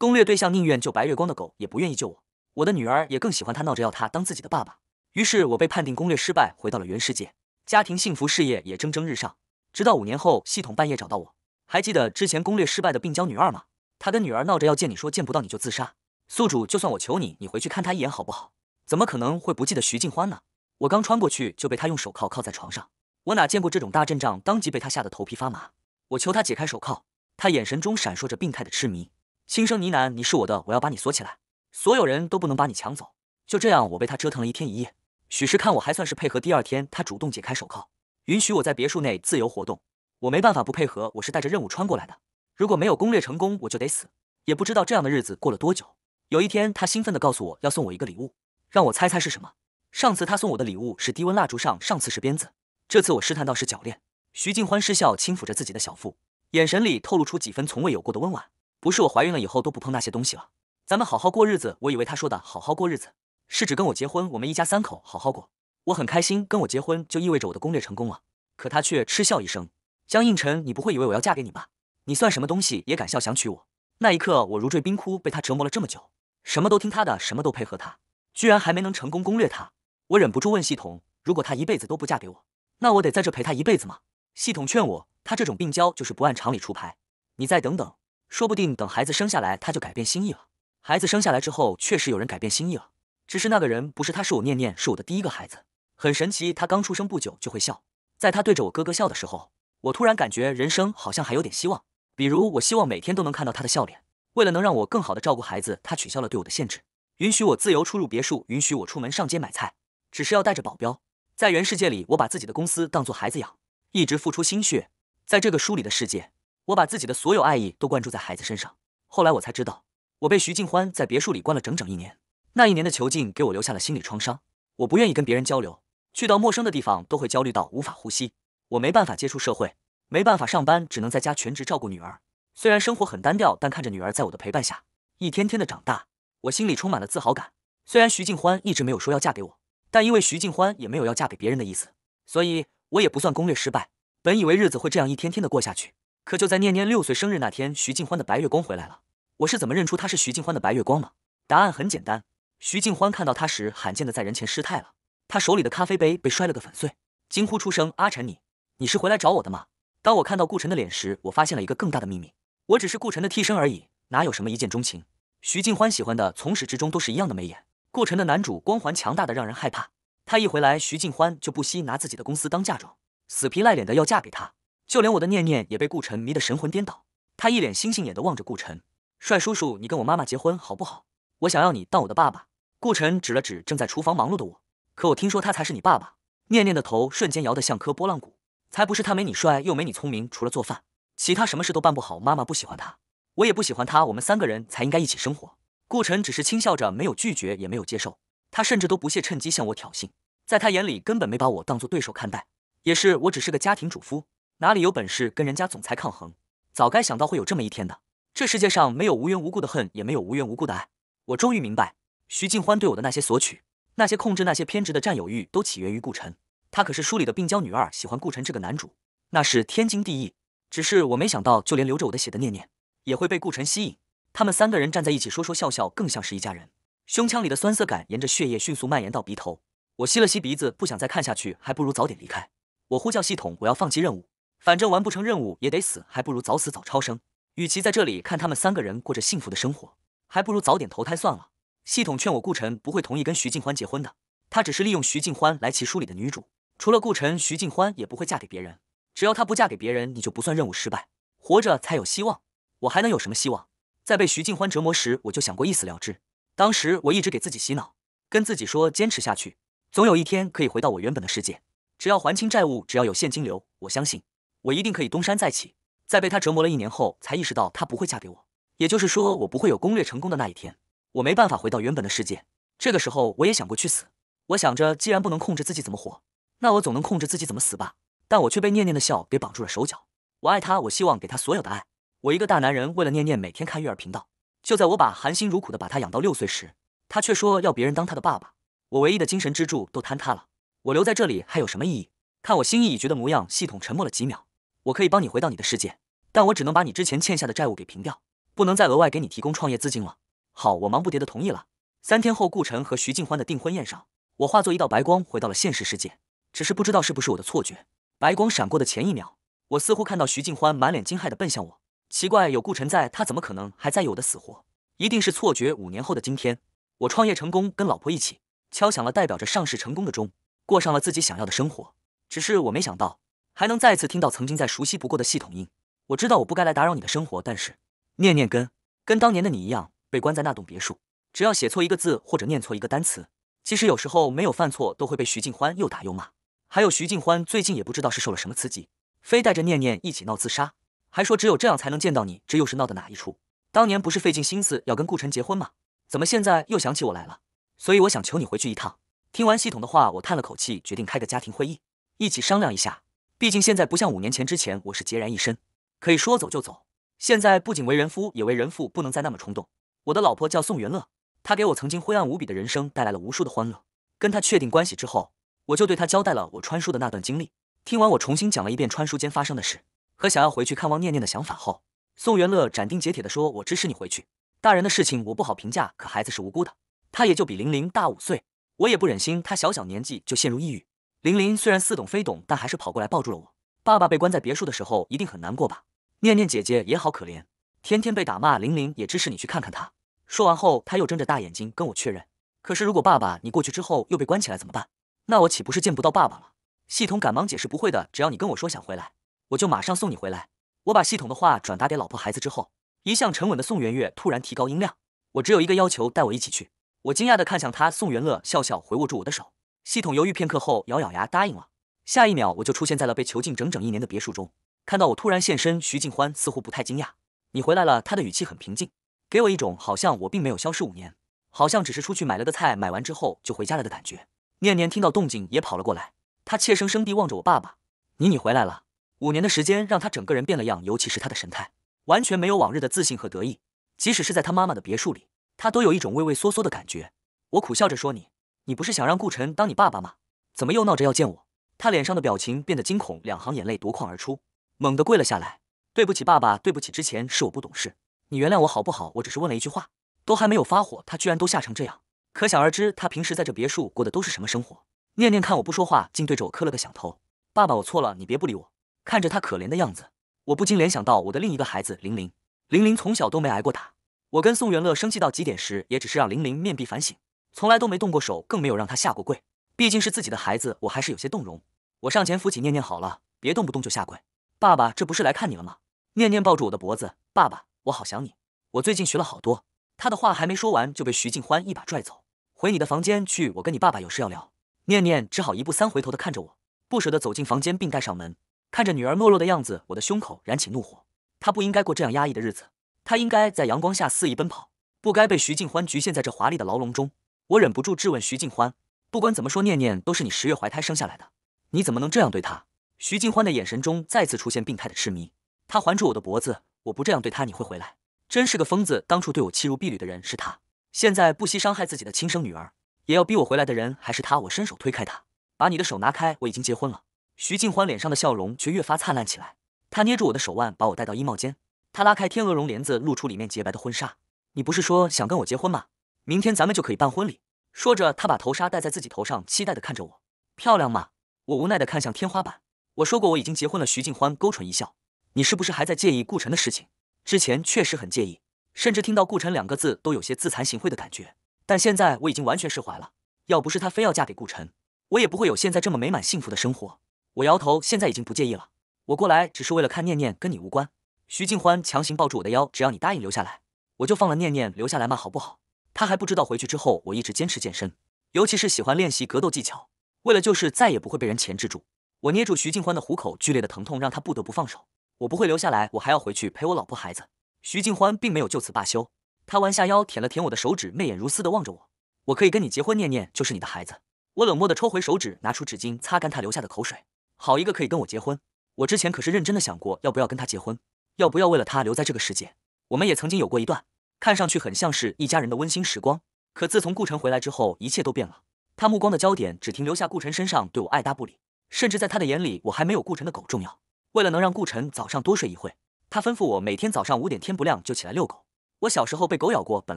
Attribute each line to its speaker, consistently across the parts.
Speaker 1: 攻略对象宁愿救白月光的狗，也不愿意救我。我的女儿也更喜欢他，闹着要他当自己的爸爸。于是，我被判定攻略失败，回到了原世界。家庭幸福，事业也蒸蒸日上。直到五年后，系统半夜找到我。还记得之前攻略失败的病娇女二吗？她跟女儿闹着要见你，说见不到你就自杀。宿主，就算我求你，你回去看她一眼好不好？怎么可能会不记得徐静欢呢？我刚穿过去就被她用手铐铐在床上，我哪见过这种大阵仗，当即被她吓得头皮发麻。我求她解开手铐，她眼神中闪烁着病态的痴迷。轻声呢喃：“你是我的，我要把你锁起来，所有人都不能把你抢走。”就这样，我被他折腾了一天一夜。许是看我还算是配合，第二天他主动解开手铐，允许我在别墅内自由活动。我没办法不配合，我是带着任务穿过来的。如果没有攻略成功，我就得死。也不知道这样的日子过了多久。有一天，他兴奋地告诉我，要送我一个礼物，让我猜猜是什么。上次他送我的礼物是低温蜡烛，上上次是鞭子，这次我试探到是脚链。徐静欢失笑，轻抚着自己的小腹，眼神里透露出几分从未有过的温婉。不是我怀孕了以后都不碰那些东西了，咱们好好过日子。我以为他说的好好过日子是指跟我结婚，我们一家三口好好过。我很开心跟我结婚，就意味着我的攻略成功了。可他却嗤笑一声：“江映辰，你不会以为我要嫁给你吧？你算什么东西也敢笑想娶我？”那一刻，我如坠冰窟，被他折磨了这么久，什么都听他的，什么都配合他，居然还没能成功攻略他。我忍不住问系统：“如果他一辈子都不嫁给我，那我得在这陪他一辈子吗？”系统劝我：“他这种病娇就是不按常理出牌，你再等等。”说不定等孩子生下来，他就改变心意了。孩子生下来之后，确实有人改变心意了，只是那个人不是他，是我念念，是我的第一个孩子。很神奇，他刚出生不久就会笑，在他对着我哥哥笑的时候，我突然感觉人生好像还有点希望。比如，我希望每天都能看到他的笑脸。为了能让我更好的照顾孩子，他取消了对我的限制，允许我自由出入别墅，允许我出门上街买菜，只是要带着保镖。在原世界里，我把自己的公司当做孩子养，一直付出心血。在这个书里的世界。我把自己的所有爱意都灌注在孩子身上。后来我才知道，我被徐静欢在别墅里关了整整一年。那一年的囚禁给我留下了心理创伤，我不愿意跟别人交流，去到陌生的地方都会焦虑到无法呼吸。我没办法接触社会，没办法上班，只能在家全职照顾女儿。虽然生活很单调，但看着女儿在我的陪伴下一天天的长大，我心里充满了自豪感。虽然徐静欢一直没有说要嫁给我，但因为徐静欢也没有要嫁给别人的意思，所以我也不算攻略失败。本以为日子会这样一天天的过下去。可就在念念六岁生日那天，徐静欢的白月光回来了。我是怎么认出他是徐静欢的白月光吗？答案很简单，徐静欢看到他时，罕见的在人前失态了。他手里的咖啡杯被摔了个粉碎，惊呼出声：“阿晨你你是回来找我的吗？”当我看到顾晨的脸时，我发现了一个更大的秘密，我只是顾晨的替身而已，哪有什么一见钟情？徐静欢喜欢的从始至终都是一样的眉眼。顾晨的男主光环强大的让人害怕，他一回来，徐静欢就不惜拿自己的公司当嫁妆，死皮赖脸的要嫁给他。就连我的念念也被顾晨迷得神魂颠倒，他一脸星星眼地望着顾晨，帅叔叔，你跟我妈妈结婚好不好？我想要你当我的爸爸。顾晨指了指正在厨房忙碌的我，可我听说他才是你爸爸。念念的头瞬间摇得像颗拨浪鼓，才不是他没你帅，又没你聪明，除了做饭，其他什么事都办不好。妈妈不喜欢他，我也不喜欢他，我们三个人才应该一起生活。顾晨只是轻笑着，没有拒绝，也没有接受，他甚至都不屑趁机向我挑衅，在他眼里根本没把我当做对手看待。也是，我只是个家庭主夫。哪里有本事跟人家总裁抗衡？早该想到会有这么一天的。这世界上没有无缘无故的恨，也没有无缘无故的爱。我终于明白，徐静欢对我的那些索取、那些控制、那些偏执的占有欲，都起源于顾晨。她可是书里的病娇女二，喜欢顾晨这个男主，那是天经地义。只是我没想到，就连流着我的血的念念，也会被顾晨吸引。他们三个人站在一起说说笑笑，更像是一家人。胸腔里的酸涩感沿着血液迅速蔓延到鼻头，我吸了吸鼻子，不想再看下去，还不如早点离开。我呼叫系统，我要放弃任务。反正完不成任务也得死，还不如早死早超生。与其在这里看他们三个人过着幸福的生活，还不如早点投胎算了。系统劝我顾辰不会同意跟徐静欢结婚的，他只是利用徐静欢来骑书里的女主。除了顾晨，徐静欢也不会嫁给别人。只要她不嫁给别人，你就不算任务失败，活着才有希望。我还能有什么希望？在被徐静欢折磨时，我就想过一死了之。当时我一直给自己洗脑，跟自己说坚持下去，总有一天可以回到我原本的世界。只要还清债务，只要有现金流，我相信。我一定可以东山再起，在被他折磨了一年后，才意识到他不会嫁给我，也就是说我不会有攻略成功的那一天。我没办法回到原本的世界。这个时候，我也想过去死。我想着，既然不能控制自己怎么活，那我总能控制自己怎么死吧。但我却被念念的笑给绑住了手脚。我爱他，我希望给他所有的爱。我一个大男人，为了念念每天看育儿频道。就在我把含辛茹苦的把他养到六岁时，他却说要别人当他的爸爸。我唯一的精神支柱都坍塌了。我留在这里还有什么意义？看我心意已决的模样，系统沉默了几秒。我可以帮你回到你的世界，但我只能把你之前欠下的债务给平掉，不能再额外给你提供创业资金了。好，我忙不迭的同意了。三天后，顾晨和徐静欢的订婚宴上，我化作一道白光回到了现实世界。只是不知道是不是我的错觉，白光闪过的前一秒，我似乎看到徐静欢满脸惊骇的奔向我。奇怪，有顾晨在，他怎么可能还在意我的死活？一定是错觉。五年后的今天，我创业成功，跟老婆一起敲响了代表着上市成功的钟，过上了自己想要的生活。只是我没想到。还能再次听到曾经再熟悉不过的系统音。我知道我不该来打扰你的生活，但是念念跟跟当年的你一样被关在那栋别墅，只要写错一个字或者念错一个单词，即使有时候没有犯错，都会被徐静欢又打又骂。还有徐静欢最近也不知道是受了什么刺激，非带着念念一起闹自杀，还说只有这样才能见到你，这又是闹的哪一出？当年不是费尽心思要跟顾辰结婚吗？怎么现在又想起我来了？所以我想求你回去一趟。听完系统的话，我叹了口气，决定开个家庭会议，一起商量一下。毕竟现在不像五年前之前，我是孑然一身，可以说走就走。现在不仅为人夫，也为人父，不能再那么冲动。我的老婆叫宋元乐，她给我曾经灰暗无比的人生带来了无数的欢乐。跟她确定关系之后，我就对她交代了我穿书的那段经历。听完我重新讲了一遍穿书间发生的事和想要回去看望念念的想法后，宋元乐斩钉截铁地说：“我支持你回去。大人的事情我不好评价，可孩子是无辜的，他也就比玲玲大五岁，我也不忍心他小小年纪就陷入抑郁。”玲玲虽然似懂非懂，但还是跑过来抱住了我。爸爸被关在别墅的时候一定很难过吧？念念姐姐也好可怜，天天被打骂。玲玲也支持你去看看她。说完后，他又睁着大眼睛跟我确认。可是如果爸爸你过去之后又被关起来怎么办？那我岂不是见不到爸爸了？系统赶忙解释不会的，只要你跟我说想回来，我就马上送你回来。我把系统的话转达给老婆孩子之后，一向沉稳的宋元月突然提高音量：“我只有一个要求，带我一起去。”我惊讶的看向他，宋元乐笑笑回握住我的手。系统犹豫片刻后，咬咬牙答应了。下一秒，我就出现在了被囚禁整整一年的别墅中。看到我突然现身，徐静欢似乎不太惊讶。“你回来了。”他的语气很平静，给我一种好像我并没有消失五年，好像只是出去买了个菜，买完之后就回家了的感觉。念念听到动静也跑了过来，她怯生生地望着我爸爸：“你你回来了。”五年的时间让他整个人变了样，尤其是他的神态，完全没有往日的自信和得意。即使是在他妈妈的别墅里，他都有一种畏畏缩缩的感觉。我苦笑着说：“你。”你不是想让顾晨当你爸爸吗？怎么又闹着要见我？他脸上的表情变得惊恐，两行眼泪夺眶而出，猛地跪了下来：“对不起，爸爸，对不起，之前是我不懂事，你原谅我好不好？我只是问了一句话，都还没有发火，他居然都吓成这样，可想而知他平时在这别墅过的都是什么生活。”念念看我不说话，竟对着我磕了个响头：“爸爸，我错了，你别不理我。”看着他可怜的样子，我不禁联想到我的另一个孩子玲玲，玲玲从小都没挨过打，我跟宋元乐生气到极点时，也只是让玲玲面壁反省。从来都没动过手，更没有让他下过跪。毕竟是自己的孩子，我还是有些动容。我上前扶起念念，好了，别动不动就下跪。爸爸，这不是来看你了吗？念念抱住我的脖子，爸爸，我好想你。我最近学了好多。他的话还没说完，就被徐静欢一把拽走，回你的房间去。我跟你爸爸有事要聊。念念只好一步三回头的看着我，不舍得走进房间，并带上门。看着女儿懦弱的样子，我的胸口燃起怒火。他不应该过这样压抑的日子，他应该在阳光下肆意奔跑，不该被徐静欢局限在这华丽的牢笼中。我忍不住质问徐静欢：“不管怎么说，念念都是你十月怀胎生下来的，你怎么能这样对她？”徐静欢的眼神中再次出现病态的痴迷，他环住我的脖子。我不这样对她，你会回来？真是个疯子！当初对我弃如敝履的人是他，现在不惜伤害自己的亲生女儿，也要逼我回来的人还是他。我伸手推开他，把你的手拿开，我已经结婚了。徐静欢脸上的笑容却越发灿烂起来，他捏住我的手腕，把我带到衣帽间。他拉开天鹅绒帘子，露出里面洁白的婚纱。你不是说想跟我结婚吗？明天咱们就可以办婚礼。说着，他把头纱戴在自己头上，期待地看着我。漂亮吗？我无奈地看向天花板。我说过我已经结婚了。徐静欢勾唇一笑：“你是不是还在介意顾晨的事情？之前确实很介意，甚至听到顾晨两个字都有些自惭形秽的感觉。但现在我已经完全释怀了。要不是他非要嫁给顾晨，我也不会有现在这么美满幸福的生活。”我摇头，现在已经不介意了。我过来只是为了看念念，跟你无关。徐静欢强行抱住我的腰：“只要你答应留下来，我就放了念念留下来嘛，好不好？”他还不知道回去之后，我一直坚持健身，尤其是喜欢练习格斗技巧，为了就是再也不会被人钳制住。我捏住徐静欢的虎口，剧烈的疼痛让他不得不放手。我不会留下来，我还要回去陪我老婆孩子。徐静欢并没有就此罢休，他弯下腰舔了舔我的手指，媚眼如丝的望着我。我可以跟你结婚，念念就是你的孩子。我冷漠的抽回手指，拿出纸巾擦干他留下的口水。好一个可以跟我结婚，我之前可是认真的想过要不要跟他结婚，要不要为了他留在这个世界。我们也曾经有过一段。看上去很像是一家人的温馨时光，可自从顾晨回来之后，一切都变了。他目光的焦点只停留下顾晨身上，对我爱搭不理，甚至在他的眼里，我还没有顾晨的狗重要。为了能让顾晨早上多睡一会，他吩咐我每天早上五点天不亮就起来遛狗。我小时候被狗咬过，本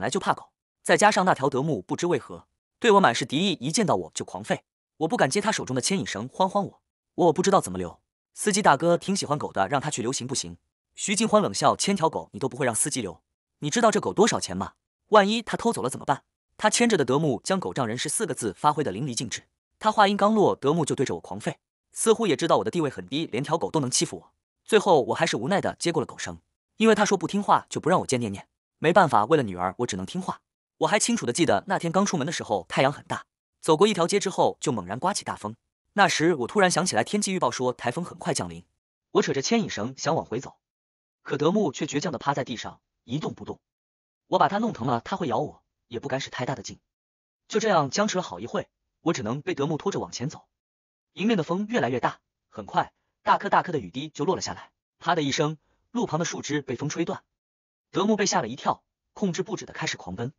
Speaker 1: 来就怕狗，再加上那条德牧不知为何对我满是敌意，一见到我就狂吠，我不敢接他手中的牵引绳。欢欢，我我不知道怎么遛。司机大哥挺喜欢狗的，让他去遛行不行？徐金欢冷笑：千条狗你都不会让司机遛。你知道这狗多少钱吗？万一他偷走了怎么办？他牵着的德牧将“狗仗人势”四个字发挥得淋漓尽致。他话音刚落，德牧就对着我狂吠，似乎也知道我的地位很低，连条狗都能欺负我。最后，我还是无奈地接过了狗绳，因为他说不听话就不让我见念念。没办法，为了女儿，我只能听话。我还清楚地记得那天刚出门的时候，太阳很大，走过一条街之后，就猛然刮起大风。那时我突然想起来，天气预报说台风很快降临。我扯着牵引绳想往回走，可德牧却倔强地趴在地上。一动不动，我把它弄疼了，它会咬我，也不敢使太大的劲，就这样僵持了好一会，我只能被德牧拖着往前走。迎面的风越来越大，很快，大颗大颗的雨滴就落了下来，啪的一声，路旁的树枝被风吹断，德牧被吓了一跳，控制不止的开始狂奔，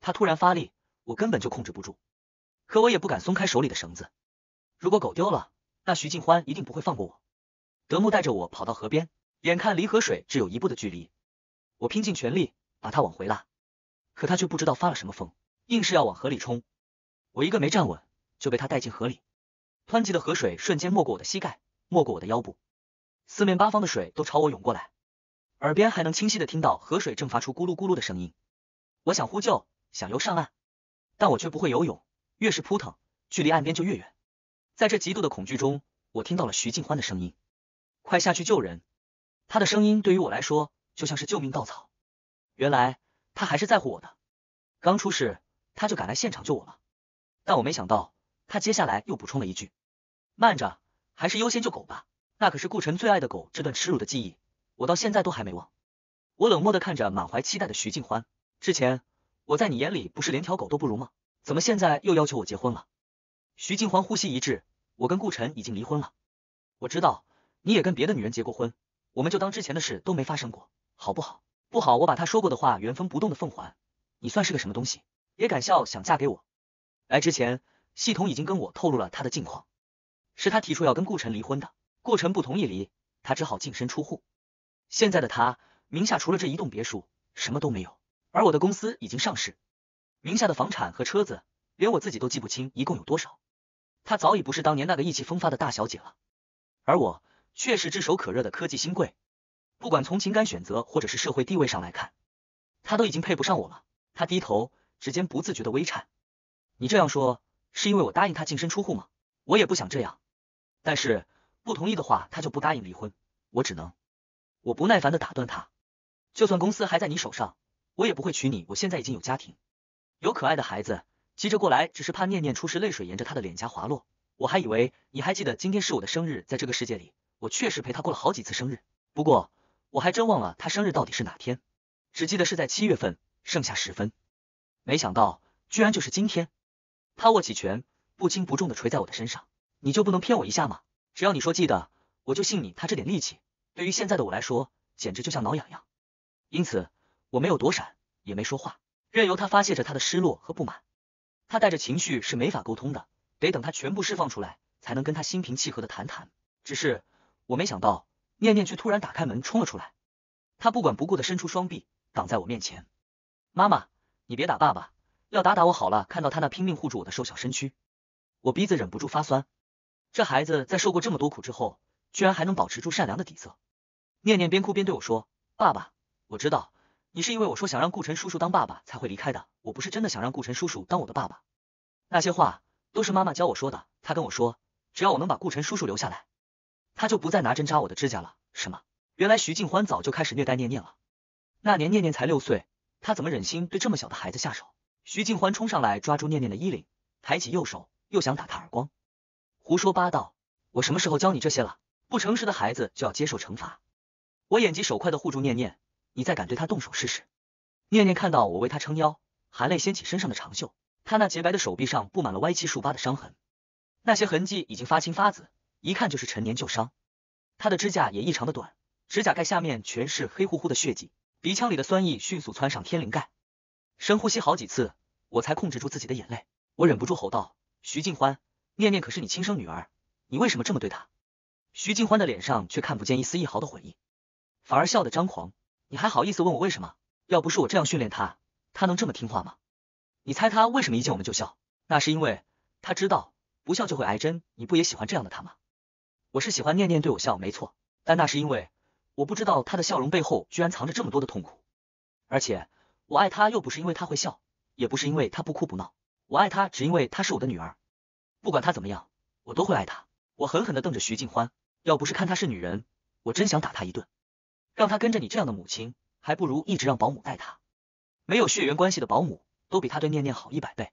Speaker 1: 他突然发力，我根本就控制不住，可我也不敢松开手里的绳子，如果狗丢了，那徐静欢一定不会放过我。德牧带着我跑到河边，眼看离河水只有一步的距离。我拼尽全力把他往回拉，可他却不知道发了什么疯，硬是要往河里冲。我一个没站稳，就被他带进河里。湍急的河水瞬间没过我的膝盖，没过我的腰部，四面八方的水都朝我涌过来，耳边还能清晰的听到河水正发出咕噜咕噜的声音。我想呼救，想游上岸，但我却不会游泳，越是扑腾，距离岸边就越远。在这极度的恐惧中，我听到了徐静欢的声音：“快下去救人！”他的声音对于我来说。就像是救命稻草，原来他还是在乎我的。刚出事，他就赶来现场救我了。但我没想到，他接下来又补充了一句：“慢着，还是优先救狗吧，那可是顾晨最爱的狗。”这段耻辱的记忆，我到现在都还没忘。我冷漠的看着满怀期待的徐静欢。之前我在你眼里不是连条狗都不如吗？怎么现在又要求我结婚了？徐静欢呼吸一滞，我跟顾晨已经离婚了。我知道你也跟别的女人结过婚，我们就当之前的事都没发生过。好不好？不好，我把他说过的话原封不动的奉还。你算是个什么东西，也敢笑想嫁给我？来之前，系统已经跟我透露了他的近况，是他提出要跟顾晨离婚的，顾晨不同意离，他只好净身出户。现在的他名下除了这一栋别墅，什么都没有，而我的公司已经上市，名下的房产和车子，连我自己都记不清一共有多少。他早已不是当年那个意气风发的大小姐了，而我却是炙手可热的科技新贵。不管从情感选择或者是社会地位上来看，他都已经配不上我了。他低头，指尖不自觉的微颤。你这样说，是因为我答应他净身出户吗？我也不想这样，但是不同意的话，他就不答应离婚。我只能，我不耐烦的打断他。就算公司还在你手上，我也不会娶你。我现在已经有家庭，有可爱的孩子，急着过来只是怕念念出事。泪水沿着他的脸颊滑落，我还以为你还记得今天是我的生日。在这个世界里，我确实陪他过了好几次生日，不过。我还真忘了他生日到底是哪天，只记得是在七月份盛夏时分。没想到居然就是今天。他握起拳，不轻不重的捶在我的身上。你就不能骗我一下吗？只要你说记得，我就信你。他这点力气，对于现在的我来说，简直就像挠痒痒。因此，我没有躲闪，也没说话，任由他发泄着他的失落和不满。他带着情绪是没法沟通的，得等他全部释放出来，才能跟他心平气和的谈谈。只是我没想到。念念却突然打开门冲了出来，他不管不顾的伸出双臂挡在我面前。妈妈，你别打爸爸，要打打我好了。看到他那拼命护住我的瘦小身躯，我鼻子忍不住发酸。这孩子在受过这么多苦之后，居然还能保持住善良的底色。念念边哭边对我说：“爸爸，我知道你是因为我说想让顾晨叔叔当爸爸才会离开的，我不是真的想让顾晨叔叔当我的爸爸，那些话都是妈妈教我说的。她跟我说，只要我能把顾晨叔叔留下来。”他就不再拿针扎我的指甲了。什么？原来徐静欢早就开始虐待念念了。那年念念才六岁，他怎么忍心对这么小的孩子下手？徐静欢冲上来抓住念念的衣领，抬起右手又想打他耳光。胡说八道！我什么时候教你这些了？不诚实的孩子就要接受惩罚。我眼疾手快的护住念念，你再敢对他动手试试？念念看到我为他撑腰，含泪掀起身上的长袖，他那洁白的手臂上布满了歪七竖八的伤痕，那些痕迹已经发青发紫。一看就是陈年旧伤，他的指甲也异常的短，指甲盖下面全是黑乎乎的血迹，鼻腔里的酸意迅速窜上天灵盖。深呼吸好几次，我才控制住自己的眼泪，我忍不住吼道：“徐静欢，念念可是你亲生女儿，你为什么这么对她？”徐静欢的脸上却看不见一丝一毫的悔意，反而笑得张狂。你还好意思问我为什么？要不是我这样训练她，她能这么听话吗？你猜她为什么一见我们就笑？那是因为她知道不笑就会挨针。你不也喜欢这样的她吗？我是喜欢念念对我笑，没错，但那是因为我不知道她的笑容背后居然藏着这么多的痛苦。而且我爱她又不是因为她会笑，也不是因为她不哭不闹，我爱她只因为她是我的女儿。不管她怎么样，我都会爱她。我狠狠的瞪着徐静欢，要不是看她是女人，我真想打她一顿。让她跟着你这样的母亲，还不如一直让保姆带她。没有血缘关系的保姆都比她对念念好一百倍。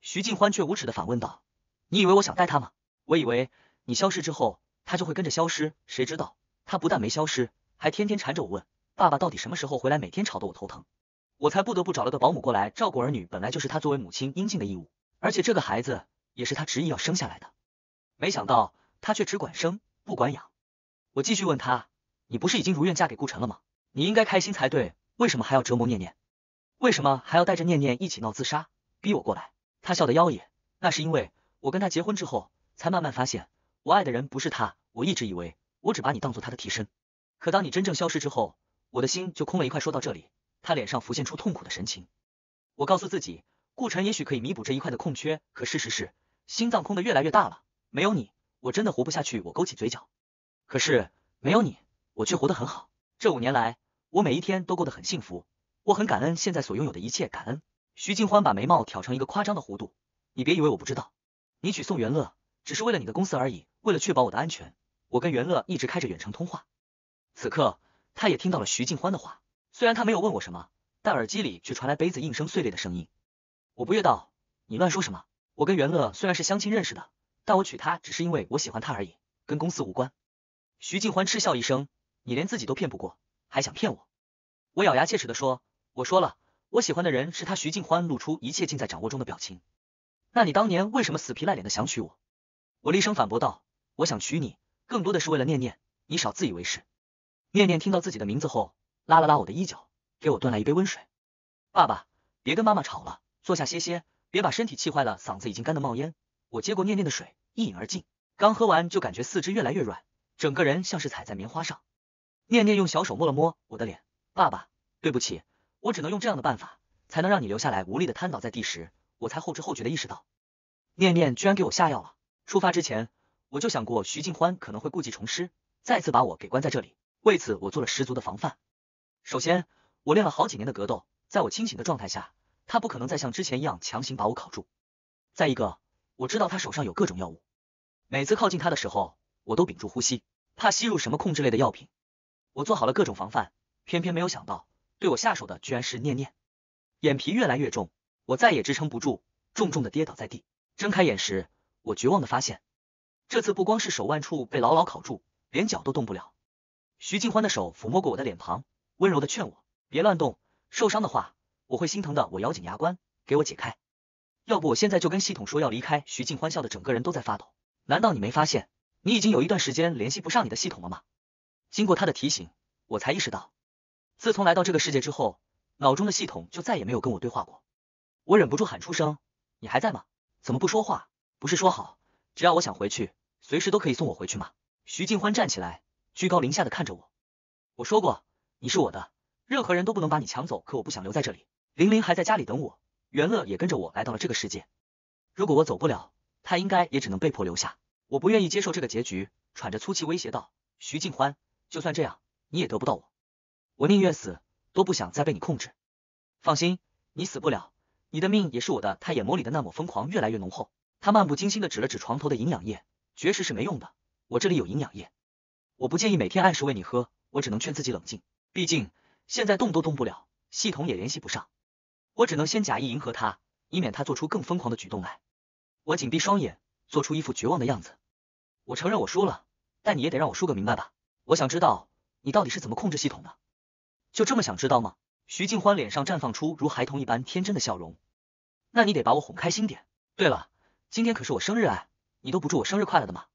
Speaker 1: 徐静欢却无耻的反问道：“你以为我想带她吗？我以为你消失之后。”他就会跟着消失，谁知道他不但没消失，还天天缠着我问爸爸到底什么时候回来，每天吵得我头疼，我才不得不找了个保姆过来照顾儿女，本来就是他作为母亲应尽的义务，而且这个孩子也是他执意要生下来的，没想到他却只管生不管养。我继续问他，你不是已经如愿嫁给顾晨了吗？你应该开心才对，为什么还要折磨念念？为什么还要带着念念一起闹自杀，逼我过来？他笑得妖冶，那是因为我跟他结婚之后，才慢慢发现。我爱的人不是他，我一直以为我只把你当做他的替身，可当你真正消失之后，我的心就空了一块。说到这里，他脸上浮现出痛苦的神情。我告诉自己，顾辰也许可以弥补这一块的空缺，可事实是，心脏空的越来越大了。没有你，我真的活不下去。我勾起嘴角，可是没有你，我却活得很好。这五年来，我每一天都过得很幸福，我很感恩现在所拥有的一切。感恩。徐静欢把眉毛挑成一个夸张的弧度，你别以为我不知道，你娶宋元乐。只是为了你的公司而已，为了确保我的安全，我跟袁乐一直开着远程通话。此刻，他也听到了徐静欢的话。虽然他没有问我什么，但耳机里却传来杯子应声碎裂的声音。我不悦道：“你乱说什么？我跟袁乐虽然是相亲认识的，但我娶她只是因为我喜欢她而已，跟公司无关。”徐静欢嗤笑一声：“你连自己都骗不过，还想骗我？”我咬牙切齿的说：“我说了，我喜欢的人是他。”徐静欢露出一切尽在掌握中的表情。那你当年为什么死皮赖脸的想娶我？我厉声反驳道：“我想娶你，更多的是为了念念。你少自以为是。”念念听到自己的名字后，拉了拉我的衣角，给我端来一杯温水。爸爸，别跟妈妈吵了，坐下歇歇，别把身体气坏了。嗓子已经干得冒烟。我接过念念的水，一饮而尽。刚喝完就感觉四肢越来越软，整个人像是踩在棉花上。念念用小手摸了摸我的脸，爸爸，对不起，我只能用这样的办法，才能让你留下来。无力的瘫倒在地时，我才后知后觉的意识到，念念居然给我下药了。出发之前，我就想过徐静欢可能会故技重施，再次把我给关在这里。为此，我做了十足的防范。首先，我练了好几年的格斗，在我清醒的状态下，他不可能再像之前一样强行把我铐住。再一个，我知道他手上有各种药物，每次靠近他的时候，我都屏住呼吸，怕吸入什么控制类的药品。我做好了各种防范，偏偏没有想到，对我下手的居然是念念。眼皮越来越重，我再也支撑不住，重重的跌倒在地。睁开眼时，我绝望的发现，这次不光是手腕处被牢牢铐住，连脚都动不了。徐静欢的手抚摸过我的脸庞，温柔的劝我别乱动，受伤的话我会心疼的。我咬紧牙关，给我解开。要不我现在就跟系统说要离开。徐静欢笑的整个人都在发抖。难道你没发现，你已经有一段时间联系不上你的系统了吗？经过他的提醒，我才意识到，自从来到这个世界之后，脑中的系统就再也没有跟我对话过。我忍不住喊出声：你还在吗？怎么不说话？不是说好，只要我想回去，随时都可以送我回去吗？徐静欢站起来，居高临下的看着我。我说过，你是我的，任何人都不能把你抢走。可我不想留在这里，玲玲还在家里等我，袁乐也跟着我来到了这个世界。如果我走不了，他应该也只能被迫留下。我不愿意接受这个结局，喘着粗气威胁道：“徐静欢，就算这样，你也得不到我。我宁愿死，都不想再被你控制。”放心，你死不了，你的命也是我的。他眼眸里的那抹疯狂越来越浓厚。他漫不经心的指了指床头的营养液，绝食是没用的，我这里有营养液，我不建议每天按时喂你喝，我只能劝自己冷静，毕竟现在动都动不了，系统也联系不上，我只能先假意迎合他，以免他做出更疯狂的举动来。我紧闭双眼，做出一副绝望的样子，我承认我输了，但你也得让我输个明白吧，我想知道你到底是怎么控制系统的，就这么想知道吗？徐静欢脸上绽放出如孩童一般天真的笑容，那你得把我哄开心点。对了。今天可是我生日哎，你都不祝我生日快乐的吗？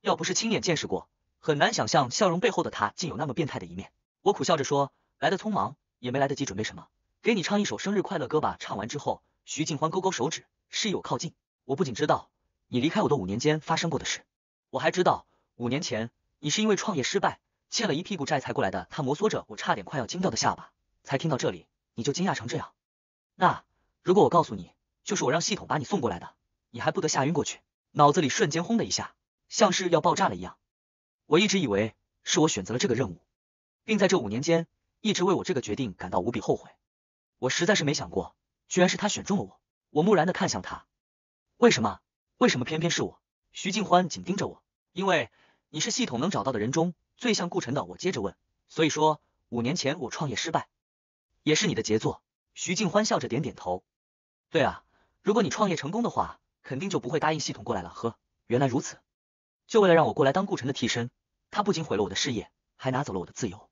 Speaker 1: 要不是亲眼见识过，很难想象笑容背后的他竟有那么变态的一面。我苦笑着说，来的匆忙，也没来得及准备什么，给你唱一首生日快乐歌吧。唱完之后，徐静欢勾勾手指，示意我靠近。我不仅知道你离开我的五年间发生过的事，我还知道五年前你是因为创业失败，欠了一屁股债才过来的。他摩挲着我差点快要惊掉的下巴，才听到这里你就惊讶成这样？那如果我告诉你，就是我让系统把你送过来的？你还不得吓晕过去，脑子里瞬间轰的一下，像是要爆炸了一样。我一直以为是我选择了这个任务，并在这五年间一直为我这个决定感到无比后悔。我实在是没想过，居然是他选中了我。我木然的看向他，为什么？为什么偏偏是我？徐静欢紧盯着我，因为你是系统能找到的人中最像顾晨的。我接着问，所以说五年前我创业失败，也是你的杰作。徐静欢笑着点点头，对啊，如果你创业成功的话。肯定就不会答应系统过来了。呵，原来如此，就为了让我过来当顾晨的替身，他不仅毁了我的事业，还拿走了我的自由。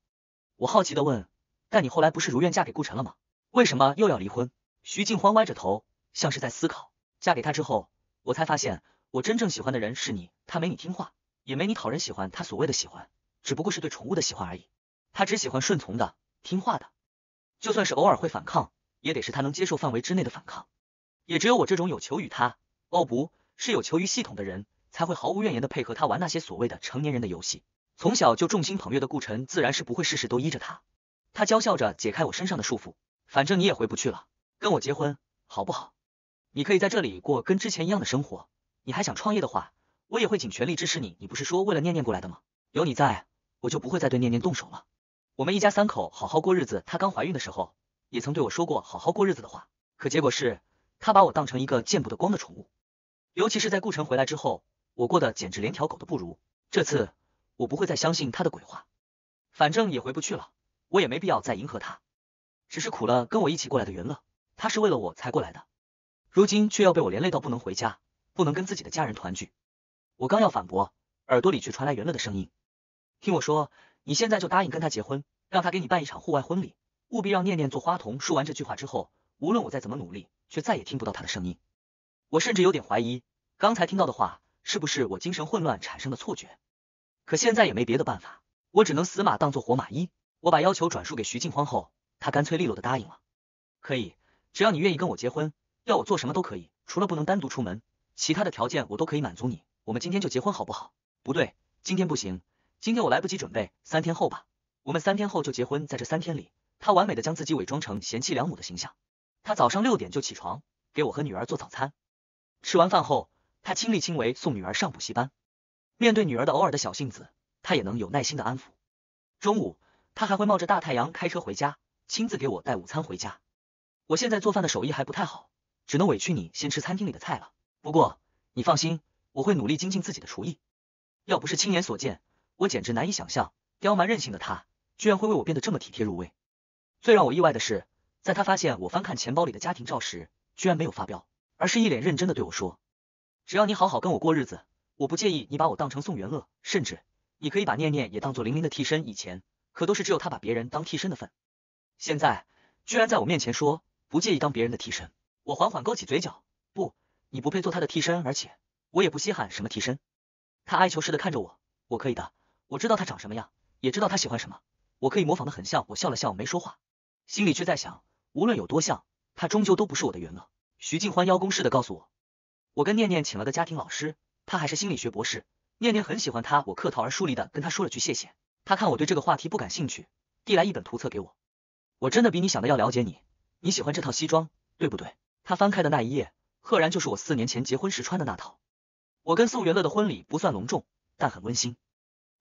Speaker 1: 我好奇的问：“但你后来不是如愿嫁给顾晨了吗？为什么又要离婚？”徐静欢歪着头，像是在思考。嫁给他之后，我才发现我真正喜欢的人是你。他没你听话，也没你讨人喜欢。他所谓的喜欢，只不过是对宠物的喜欢而已。他只喜欢顺从的、听话的，就算是偶尔会反抗，也得是他能接受范围之内的反抗。也只有我这种有求于他。哦，不是有求于系统的人才会毫无怨言的配合他玩那些所谓的成年人的游戏。从小就众星捧月的顾晨，自然是不会事事都依着他。他娇笑着解开我身上的束缚，反正你也回不去了，跟我结婚好不好？你可以在这里过跟之前一样的生活。你还想创业的话，我也会尽全力支持你。你不是说为了念念过来的吗？有你在，我就不会再对念念动手了。我们一家三口好好过日子。她刚怀孕的时候，也曾对我说过好好过日子的话，可结果是她把我当成一个见不得光的宠物。尤其是在顾城回来之后，我过得简直连条狗都不如。这次我不会再相信他的鬼话，反正也回不去了，我也没必要再迎合他。只是苦了跟我一起过来的元乐，他是为了我才过来的，如今却要被我连累到不能回家，不能跟自己的家人团聚。我刚要反驳，耳朵里却传来元乐的声音：“听我说，你现在就答应跟他结婚，让他给你办一场户外婚礼，务必让念念做花童。”说完这句话之后，无论我再怎么努力，却再也听不到他的声音。我甚至有点怀疑刚才听到的话是不是我精神混乱产生的错觉，可现在也没别的办法，我只能死马当做活马医。我把要求转述给徐静欢后，她干脆利落的答应了。可以，只要你愿意跟我结婚，要我做什么都可以，除了不能单独出门，其他的条件我都可以满足你。我们今天就结婚好不好？不对，今天不行，今天我来不及准备，三天后吧。我们三天后就结婚，在这三天里，他完美的将自己伪装成贤妻良母的形象。他早上六点就起床，给我和女儿做早餐。吃完饭后，他亲力亲为送女儿上补习班。面对女儿的偶尔的小性子，他也能有耐心的安抚。中午，他还会冒着大太阳开车回家，亲自给我带午餐回家。我现在做饭的手艺还不太好，只能委屈你先吃餐厅里的菜了。不过你放心，我会努力精进自己的厨艺。要不是亲眼所见，我简直难以想象，刁蛮任性的他居然会为我变得这么体贴入微。最让我意外的是，在他发现我翻看钱包里的家庭照时，居然没有发飙。而是一脸认真的对我说：“只要你好好跟我过日子，我不介意你把我当成宋元乐，甚至你可以把念念也当做玲玲的替身。以前可都是只有他把别人当替身的份，现在居然在我面前说不介意当别人的替身。”我缓缓勾起嘴角，不，你不配做他的替身，而且我也不稀罕什么替身。他哀求似的看着我，我可以的，我知道他长什么样，也知道他喜欢什么，我可以模仿的很像。我笑了笑，没说话，心里却在想，无论有多像，他终究都不是我的元乐。徐静欢邀功似的告诉我，我跟念念请了个家庭老师，他还是心理学博士，念念很喜欢他。我客套而疏离的跟他说了句谢谢。他看我对这个话题不感兴趣，递来一本图册给我。我真的比你想的要了解你，你喜欢这套西装，对不对？他翻开的那一页，赫然就是我四年前结婚时穿的那套。我跟宋元乐的婚礼不算隆重，但很温馨。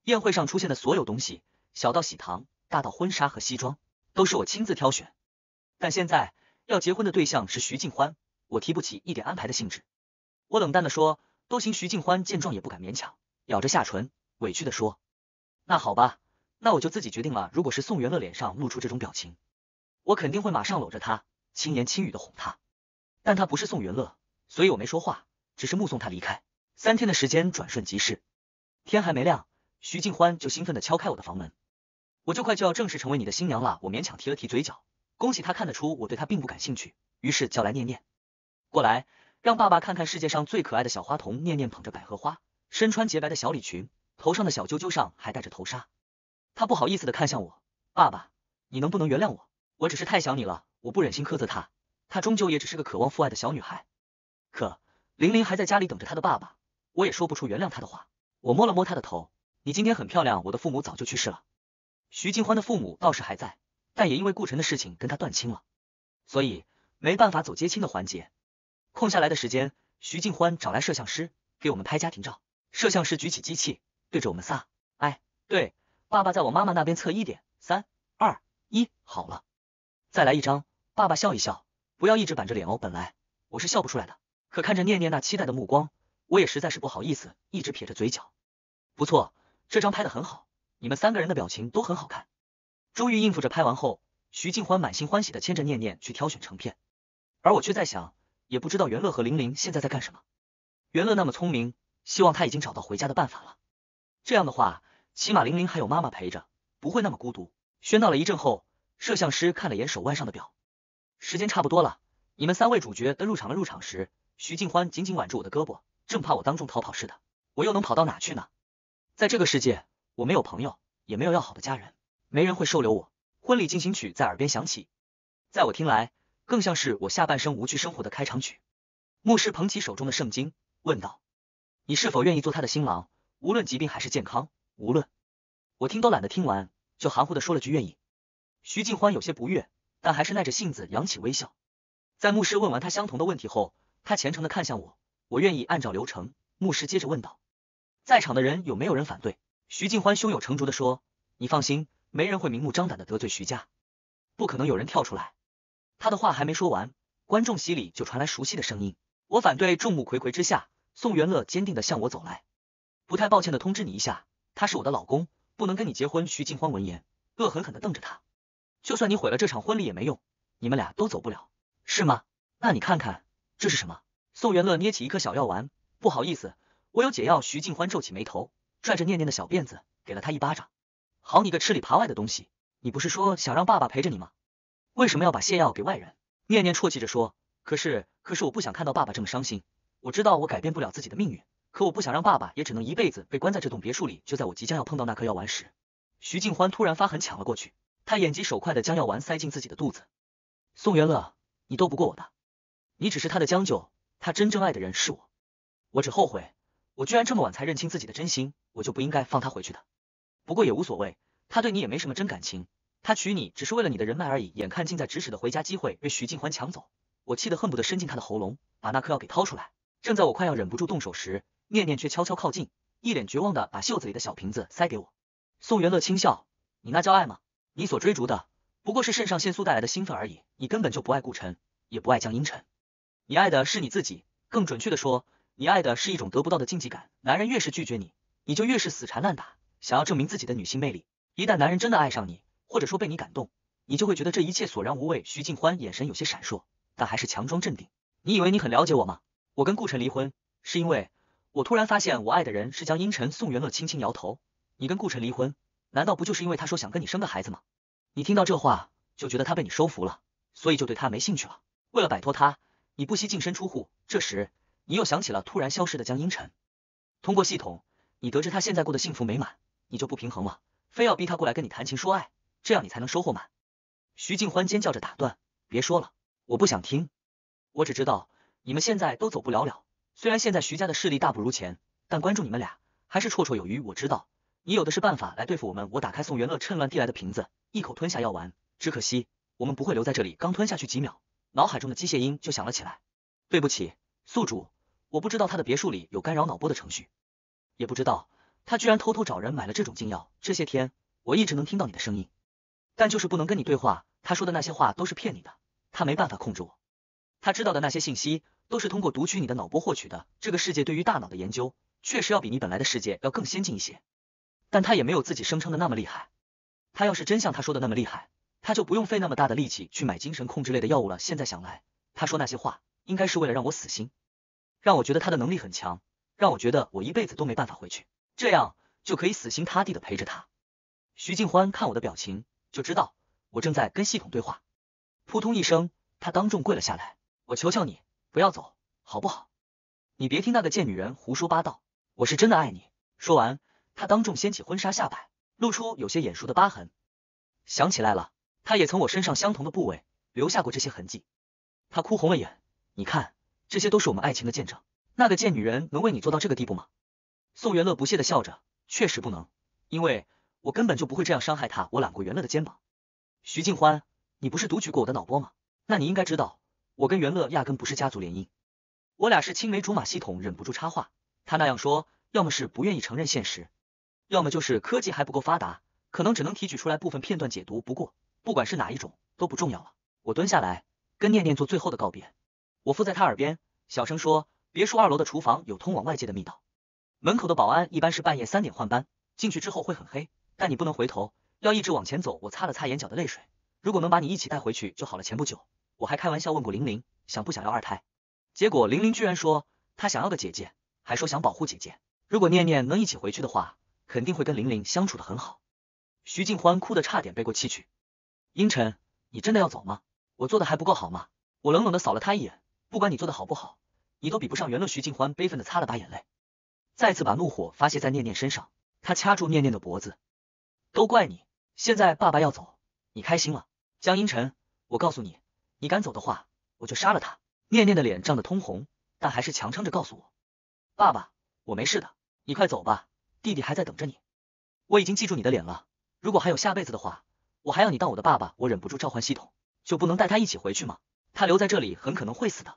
Speaker 1: 宴会上出现的所有东西，小到喜糖，大到婚纱和西装，都是我亲自挑选。但现在要结婚的对象是徐静欢。我提不起一点安排的兴致，我冷淡的说：“都行。”徐静欢见状也不敢勉强，咬着下唇，委屈的说：“那好吧，那我就自己决定了。”如果是宋元乐脸上露出这种表情，我肯定会马上搂着他，轻言轻语的哄他。但他不是宋元乐，所以我没说话，只是目送他离开。三天的时间转瞬即逝，天还没亮，徐静欢就兴奋的敲开我的房门。我就快就要正式成为你的新娘了，我勉强提了提嘴角，恭喜他看得出我对他并不感兴趣，于是叫来念念。过来，让爸爸看看世界上最可爱的小花童。念念捧着百合花，身穿洁白的小礼裙，头上的小揪揪上还戴着头纱。他不好意思的看向我，爸爸，你能不能原谅我？我只是太想你了，我不忍心苛责她，她终究也只是个渴望父爱的小女孩。可玲玲还在家里等着她的爸爸，我也说不出原谅她的话。我摸了摸她的头，你今天很漂亮。我的父母早就去世了，徐静欢的父母倒是还在，但也因为顾晨的事情跟他断亲了，所以没办法走接亲的环节。空下来的时间，徐静欢找来摄像师给我们拍家庭照。摄像师举起机器对着我们仨，哎，对，爸爸在我妈妈那边侧一点，三二一，好了，再来一张，爸爸笑一笑，不要一直板着脸哦。本来我是笑不出来的，可看着念念那期待的目光，我也实在是不好意思，一直撇着嘴角。不错，这张拍的很好，你们三个人的表情都很好看。终于应付着拍完后，徐静欢满心欢喜的牵着念念去挑选成片，而我却在想。也不知道元乐和玲玲现在在干什么。元乐那么聪明，希望他已经找到回家的办法了。这样的话，起码玲玲还有妈妈陪着，不会那么孤独。喧闹了一阵后，摄像师看了眼手腕上的表，时间差不多了。你们三位主角都入场了。入场时，徐静欢紧紧挽住我的胳膊，正怕我当众逃跑似的。我又能跑到哪去呢？在这个世界，我没有朋友，也没有要好的家人，没人会收留我。婚礼进行曲在耳边响起，在我听来。更像是我下半生无趣生活的开场曲。牧师捧起手中的圣经，问道：“你是否愿意做他的新郎？无论疾病还是健康，无论……”我听都懒得听完，就含糊的说了句愿意。徐静欢有些不悦，但还是耐着性子扬起微笑。在牧师问完他相同的问题后，他虔诚的看向我：“我愿意。”按照流程，牧师接着问道：“在场的人有没有人反对？”徐静欢胸有成竹的说：“你放心，没人会明目张胆的得罪徐家，不可能有人跳出来。”他的话还没说完，观众席里就传来熟悉的声音。我反对，众目睽睽之下，宋元乐坚定的向我走来。不太抱歉的通知你一下，他是我的老公，不能跟你结婚。徐静欢闻言，恶狠狠地瞪着他。就算你毁了这场婚礼也没用，你们俩都走不了，是吗？那你看看这是什么？宋元乐捏起一颗小药丸。不好意思，我有解药。徐静欢皱起眉头，拽着念念的小辫子，给了他一巴掌。好你个吃里扒外的东西，你不是说想让爸爸陪着你吗？为什么要把泻药给外人？念念啜泣着说，可是，可是我不想看到爸爸这么伤心。我知道我改变不了自己的命运，可我不想让爸爸也只能一辈子被关在这栋别墅里。就在我即将要碰到那颗药丸时，徐静欢突然发狠抢了过去，他眼疾手快的将药丸塞进自己的肚子。宋元乐，你斗不过我的，你只是他的将就，他真正爱的人是我。我只后悔，我居然这么晚才认清自己的真心，我就不应该放他回去的。不过也无所谓，他对你也没什么真感情。他娶你只是为了你的人脉而已，眼看近在咫尺的回家机会被徐静欢抢走，我气得恨不得伸进他的喉咙，把那颗药给掏出来。正在我快要忍不住动手时，念念却悄悄靠近，一脸绝望的把袖子里的小瓶子塞给我。宋元乐轻笑：“你那叫爱吗？你所追逐的不过是肾上腺素带来的兴奋而已，你根本就不爱顾辰，也不爱江阴辰，你爱的是你自己。更准确的说，你爱的是一种得不到的禁忌感。男人越是拒绝你，你就越是死缠烂打，想要证明自己的女性魅力。一旦男人真的爱上你，或者说被你感动，你就会觉得这一切索然无味。徐静欢眼神有些闪烁，但还是强装镇定。你以为你很了解我吗？我跟顾晨离婚，是因为我突然发现我爱的人是江阴晨。宋元乐轻轻摇头。你跟顾晨离婚，难道不就是因为他说想跟你生个孩子吗？你听到这话就觉得他被你收服了，所以就对他没兴趣了。为了摆脱他，你不惜净身出户。这时你又想起了突然消失的江阴晨。通过系统，你得知他现在过得幸福美满，你就不平衡了，非要逼他过来跟你谈情说爱。这样你才能收获满。徐静欢尖叫着打断：“别说了，我不想听。我只知道你们现在都走不了了。虽然现在徐家的势力大不如前，但关注你们俩还是绰绰有余。我知道你有的是办法来对付我们。”我打开宋元乐趁乱递来的瓶子，一口吞下药丸。只可惜我们不会留在这里。刚吞下去几秒，脑海中的机械音就响了起来：“对不起，宿主，我不知道他的别墅里有干扰脑波的程序，也不知道他居然偷偷找人买了这种禁药。这些天我一直能听到你的声音。”但就是不能跟你对话，他说的那些话都是骗你的，他没办法控制我，他知道的那些信息都是通过读取你的脑波获取的。这个世界对于大脑的研究确实要比你本来的世界要更先进一些，但他也没有自己声称的那么厉害。他要是真像他说的那么厉害，他就不用费那么大的力气去买精神控制类的药物了。现在想来，他说那些话应该是为了让我死心，让我觉得他的能力很强，让我觉得我一辈子都没办法回去，这样就可以死心塌地的陪着他。徐静欢看我的表情。就知道我正在跟系统对话，扑通一声，他当众跪了下来。我求求你，不要走，好不好？你别听那个贱女人胡说八道，我是真的爱你。说完，他当众掀起婚纱下摆，露出有些眼熟的疤痕。想起来了，他也从我身上相同的部位留下过这些痕迹。他哭红了眼，你看，这些都是我们爱情的见证。那个贱女人能为你做到这个地步吗？宋元乐不屑的笑着，确实不能，因为。我根本就不会这样伤害他。我揽过袁乐的肩膀。徐静欢，你不是读取过我的脑波吗？那你应该知道，我跟袁乐压根不是家族联姻，我俩是青梅竹马。系统忍不住插话，他那样说，要么是不愿意承认现实，要么就是科技还不够发达，可能只能提取出来部分片段解读。不过，不管是哪一种，都不重要了。我蹲下来跟念念做最后的告别，我附在他耳边小声说，别墅二楼的厨房有通往外界的密道，门口的保安一般是半夜三点换班，进去之后会很黑。但你不能回头，要一直往前走。我擦了擦眼角的泪水，如果能把你一起带回去就好了。前不久，我还开玩笑问过玲玲，想不想要二胎，结果玲玲居然说她想要个姐姐，还说想保护姐姐。如果念念能一起回去的话，肯定会跟玲玲相处的很好。徐静欢哭得差点背过气去。英晨，你真的要走吗？我做的还不够好吗？我冷冷的扫了他一眼，不管你做的好不好，你都比不上原乐。徐静欢悲愤的擦了把眼泪，再次把怒火发泄在念念身上，他掐住念念的脖子。都怪你！现在爸爸要走，你开心了？江阴晨，我告诉你，你敢走的话，我就杀了他！念念的脸涨得通红，但还是强撑着告诉我：“爸爸，我没事的，你快走吧，弟弟还在等着你。我已经记住你的脸了，如果还有下辈子的话，我还要你当我的爸爸。”我忍不住召唤系统，就不能带他一起回去吗？他留在这里很可能会死的。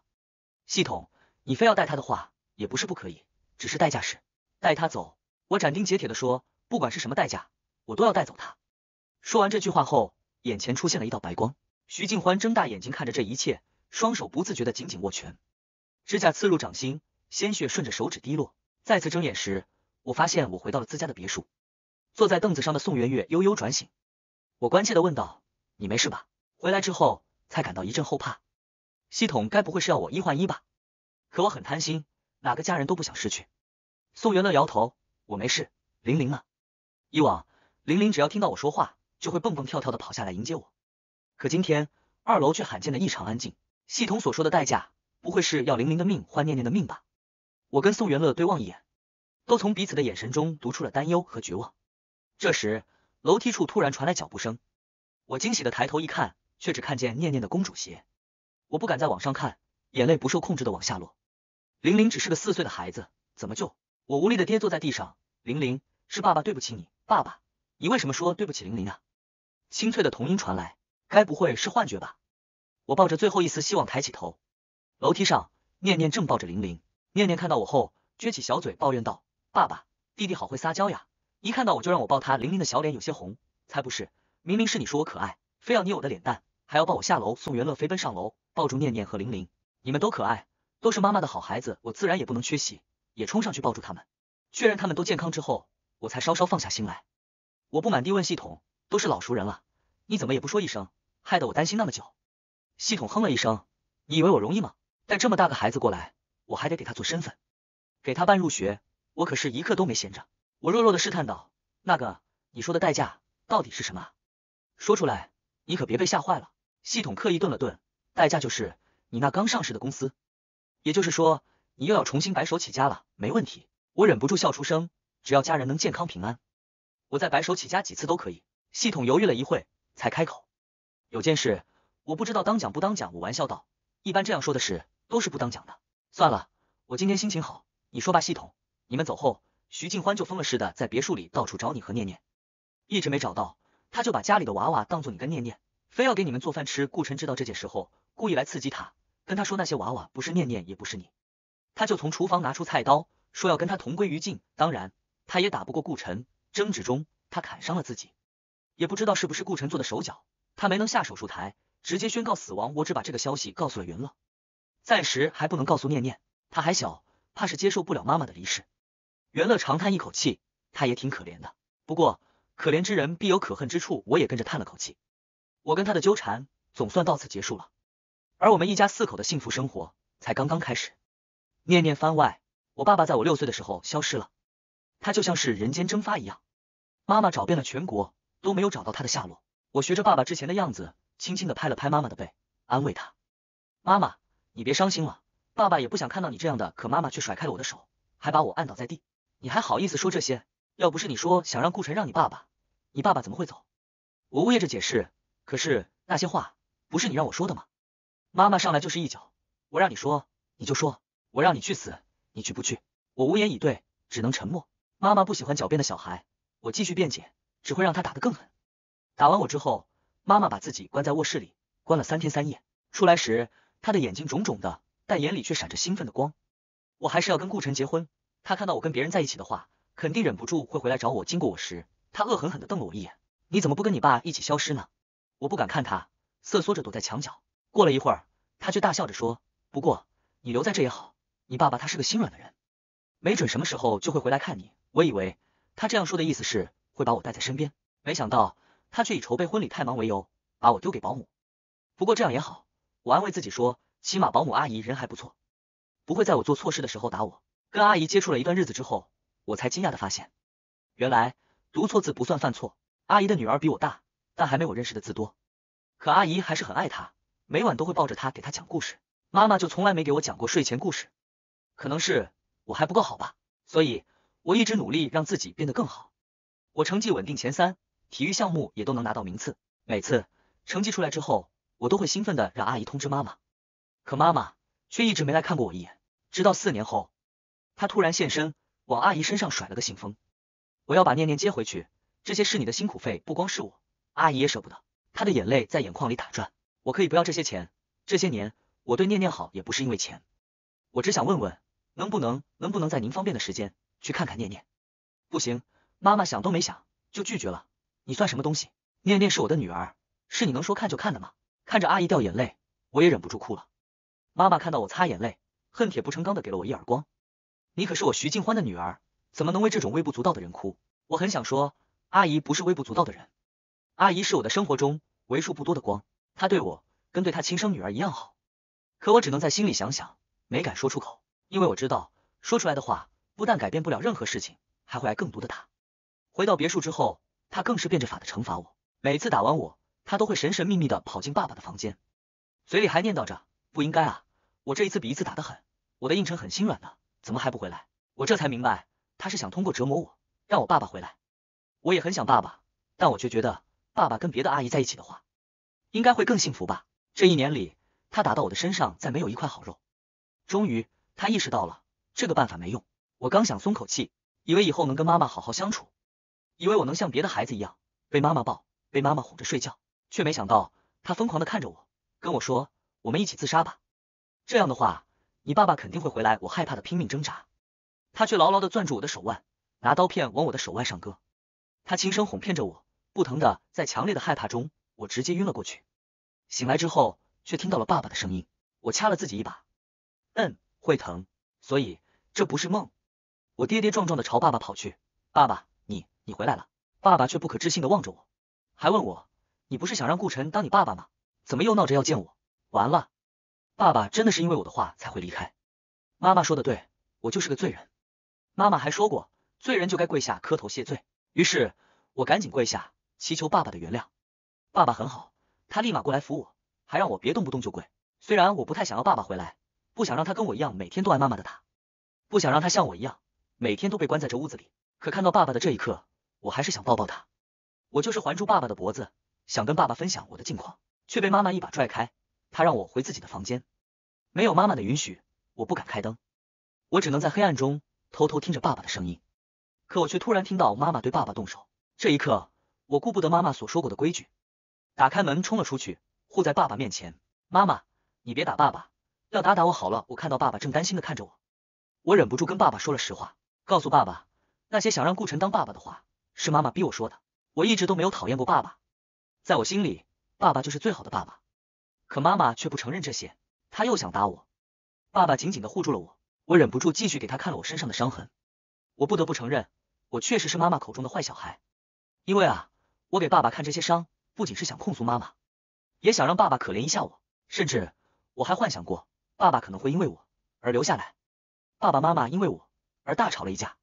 Speaker 1: 系统，你非要带他的话，也不是不可以，只是代价是带他走。我斩钉截铁的说，不管是什么代价。我都要带走他。说完这句话后，眼前出现了一道白光。徐静欢睁大眼睛看着这一切，双手不自觉的紧紧握拳，指甲刺入掌心，鲜血顺着手指滴落。再次睁眼时，我发现我回到了自家的别墅。坐在凳子上的宋元月悠悠转醒，我关切的问道：“你没事吧？”回来之后才感到一阵后怕，系统该不会是要我一换一吧？可我很贪心，哪个家人都不想失去。宋元乐摇头：“我没事，玲玲呢？”以往。玲玲只要听到我说话，就会蹦蹦跳跳的跑下来迎接我。可今天二楼却罕见的异常安静。系统所说的代价，不会是要玲玲的命换念念的命吧？我跟宋元乐对望一眼，都从彼此的眼神中读出了担忧和绝望。这时，楼梯处突然传来脚步声。我惊喜的抬头一看，却只看见念念的公主鞋。我不敢再往上看，眼泪不受控制的往下落。玲玲只是个四岁的孩子，怎么就……我无力的跌坐在地上。玲玲，是爸爸对不起你，爸爸。你为什么说对不起玲玲啊？清脆的童音传来，该不会是幻觉吧？我抱着最后一丝希望抬起头，楼梯上，念念正抱着玲玲。念念看到我后，撅起小嘴抱怨道：“爸爸，弟弟好会撒娇呀，一看到我就让我抱他。”玲玲的小脸有些红，才不是，明明是你说我可爱，非要捏我的脸蛋，还要抱我下楼送元乐。飞奔上楼，抱住念念和玲玲，你们都可爱，都是妈妈的好孩子，我自然也不能缺席，也冲上去抱住他们，确认他们都健康之后，我才稍稍放下心来。我不满地问系统：“都是老熟人了，你怎么也不说一声，害得我担心那么久。”系统哼了一声：“你以为我容易吗？带这么大个孩子过来，我还得给他做身份，给他办入学，我可是一刻都没闲着。”我弱弱的试探道：“那个，你说的代价到底是什么说出来，你可别被吓坏了。”系统刻意顿了顿：“代价就是你那刚上市的公司，也就是说，你又要重新白手起家了。”没问题，我忍不住笑出声：“只要家人能健康平安。”我再白手起家几次都可以。系统犹豫了一会，才开口。有件事我不知道当讲不当讲。我玩笑道，一般这样说的事都是不当讲的。算了，我今天心情好，你说吧。系统，你们走后，徐静欢就疯了似的在别墅里到处找你和念念，一直没找到，他就把家里的娃娃当做你跟念念，非要给你们做饭吃。顾晨知道这件事后，故意来刺激他，跟他说那些娃娃不是念念也不是你，他就从厨房拿出菜刀，说要跟他同归于尽。当然，他也打不过顾晨。争执中，他砍伤了自己，也不知道是不是顾晨做的手脚。他没能下手术台，直接宣告死亡。我只把这个消息告诉了云乐，暂时还不能告诉念念，他还小，怕是接受不了妈妈的离世。元乐长叹一口气，他也挺可怜的。不过，可怜之人必有可恨之处，我也跟着叹了口气。我跟他的纠缠总算到此结束了，而我们一家四口的幸福生活才刚刚开始。念念番外，我爸爸在我六岁的时候消失了，他就像是人间蒸发一样。妈妈找遍了全国都没有找到他的下落。我学着爸爸之前的样子，轻轻的拍了拍妈妈的背，安慰她：“妈妈，你别伤心了。爸爸也不想看到你这样的。”可妈妈却甩开了我的手，还把我按倒在地。你还好意思说这些？要不是你说想让顾晨让你爸爸，你爸爸怎么会走？我呜咽着解释，可是那些话不是你让我说的吗？妈妈上来就是一脚，我让你说你就说，我让你去死你去不去？我无言以对，只能沉默。妈妈不喜欢狡辩的小孩。我继续辩解，只会让他打得更狠。打完我之后，妈妈把自己关在卧室里，关了三天三夜。出来时，她的眼睛肿肿的，但眼里却闪着兴奋的光。我还是要跟顾晨结婚，他看到我跟别人在一起的话，肯定忍不住会回来找我。经过我时，他恶狠狠地瞪了我一眼。你怎么不跟你爸一起消失呢？我不敢看他，瑟缩着躲在墙角。过了一会儿，他却大笑着说：“不过你留在这也好，你爸爸他是个心软的人，没准什么时候就会回来看你。”我以为。他这样说的意思是会把我带在身边，没想到他却以筹备婚礼太忙为由把我丢给保姆。不过这样也好，我安慰自己说，起码保姆阿姨人还不错，不会在我做错事的时候打我。跟阿姨接触了一段日子之后，我才惊讶的发现，原来读错字不算犯错。阿姨的女儿比我大，但还没我认识的字多。可阿姨还是很爱她，每晚都会抱着她给她讲故事。妈妈就从来没给我讲过睡前故事，可能是我还不够好吧，所以。我一直努力让自己变得更好，我成绩稳定前三，体育项目也都能拿到名次。每次成绩出来之后，我都会兴奋的让阿姨通知妈妈，可妈妈却一直没来看过我一眼。直到四年后，她突然现身，往阿姨身上甩了个信封。我要把念念接回去，这些是你的辛苦费。不光是我，阿姨也舍不得。她的眼泪在眼眶里打转。我可以不要这些钱，这些年我对念念好也不是因为钱，我只想问问，能不能能不能在您方便的时间。去看看念念，不行，妈妈想都没想就拒绝了。你算什么东西？念念是我的女儿，是你能说看就看的吗？看着阿姨掉眼泪，我也忍不住哭了。妈妈看到我擦眼泪，恨铁不成钢的给了我一耳光。你可是我徐静欢的女儿，怎么能为这种微不足道的人哭？我很想说，阿姨不是微不足道的人，阿姨是我的生活中为数不多的光，她对我跟对她亲生女儿一样好。可我只能在心里想想，没敢说出口，因为我知道说出来的话。不但改变不了任何事情，还会挨更毒的打。回到别墅之后，他更是变着法的惩罚我。每次打完我，他都会神神秘秘的跑进爸爸的房间，嘴里还念叨着不应该啊！我这一次比一次打的狠，我的应承很心软的，怎么还不回来？我这才明白，他是想通过折磨我，让我爸爸回来。我也很想爸爸，但我却觉得爸爸跟别的阿姨在一起的话，应该会更幸福吧。这一年里，他打到我的身上再没有一块好肉。终于，他意识到了这个办法没用。我刚想松口气，以为以后能跟妈妈好好相处，以为我能像别的孩子一样被妈妈抱，被妈妈哄着睡觉，却没想到她疯狂的看着我，跟我说：“我们一起自杀吧，这样的话，你爸爸肯定会回来。”我害怕的拼命挣扎，她却牢牢的攥住我的手腕，拿刀片往我的手腕上割。她轻声哄骗着我，不疼的，在强烈的害怕中，我直接晕了过去。醒来之后，却听到了爸爸的声音。我掐了自己一把，嗯，会疼，所以这不是梦。我跌跌撞撞的朝爸爸跑去，爸爸，你你回来了。爸爸却不可置信的望着我，还问我，你不是想让顾晨当你爸爸吗？怎么又闹着要见我？完了，爸爸真的是因为我的话才会离开。妈妈说的对，我就是个罪人。妈妈还说过，罪人就该跪下磕头谢罪。于是，我赶紧跪下，祈求爸爸的原谅。爸爸很好，他立马过来扶我，还让我别动不动就跪。虽然我不太想要爸爸回来，不想让他跟我一样每天都挨妈妈的打，不想让他像我一样。每天都被关在这屋子里，可看到爸爸的这一刻，我还是想抱抱他。我就是环住爸爸的脖子，想跟爸爸分享我的近况，却被妈妈一把拽开。她让我回自己的房间，没有妈妈的允许，我不敢开灯。我只能在黑暗中偷偷听着爸爸的声音。可我却突然听到妈妈对爸爸动手。这一刻，我顾不得妈妈所说过的规矩，打开门冲了出去，护在爸爸面前。妈妈，你别打爸爸，要打打我好了。我看到爸爸正担心的看着我，我忍不住跟爸爸说了实话。告诉爸爸，那些想让顾晨当爸爸的话，是妈妈逼我说的。我一直都没有讨厌过爸爸，在我心里，爸爸就是最好的爸爸。可妈妈却不承认这些，她又想打我。爸爸紧紧的护住了我，我忍不住继续给他看了我身上的伤痕。我不得不承认，我确实是妈妈口中的坏小孩。因为啊，我给爸爸看这些伤，不仅是想控诉妈妈，也想让爸爸可怜一下我。甚至，我还幻想过，爸爸可能会因为我而留下来。爸爸妈妈因为我。而大吵了一架，